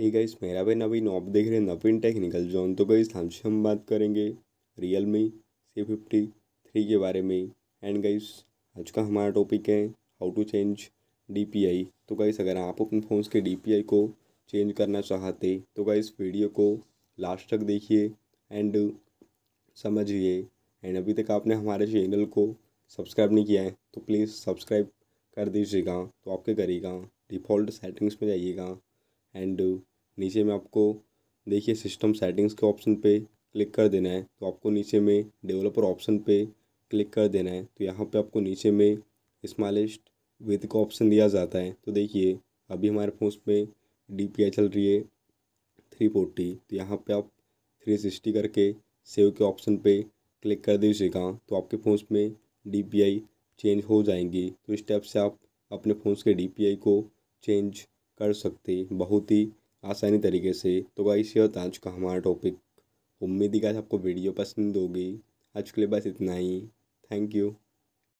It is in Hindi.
हे गाइस मेरा भाई नवीन आप देख रहे हैं नवीन टेक्निकल जोन तो गाइस से हम बात करेंगे Realme C fifty three के बारे में एंड गाइस आज का हमारा टॉपिक है हाउ टू चेंज डी तो गाइस अगर आप अपने फ़ोन्स के डी को चेंज करना चाहते तो गाइस वीडियो को लास्ट तक देखिए एंड समझिए एंड अभी तक आपने हमारे चैनल को सब्सक्राइब नहीं किया है तो प्लीज़ सब्सक्राइब कर दीजिएगा तो आपके करिएगा डिफ़ॉल्ट सेटिंग्स में जाइएगा एंड नीचे में आपको देखिए सिस्टम सेटिंग्स के ऑप्शन पे क्लिक कर देना है तो आपको नीचे में डेवलपर ऑप्शन पे क्लिक कर देना है तो यहाँ पे आपको नीचे में स्मॉलेस्ट विथ का ऑप्शन दिया जाता है तो देखिए अभी हमारे फोन में डी चल रही है थ्री फोर्टी तो यहाँ पे आप थ्री सिक्सटी करके सेव के ऑप्शन पे क्लिक कर दीजिएगा तो आपके फ़ोन में डी चेंज हो जाएंगी तो इस टाइप से आप अपने फ़ोन के डी को चेंज कर सकते बहुत ही आसानी तरीके से तो गाइस यह था आज का हमारा टॉपिक उम्मीद ही गाइस आपको वीडियो पसंद होगी आज के लिए बस इतना ही थैंक यू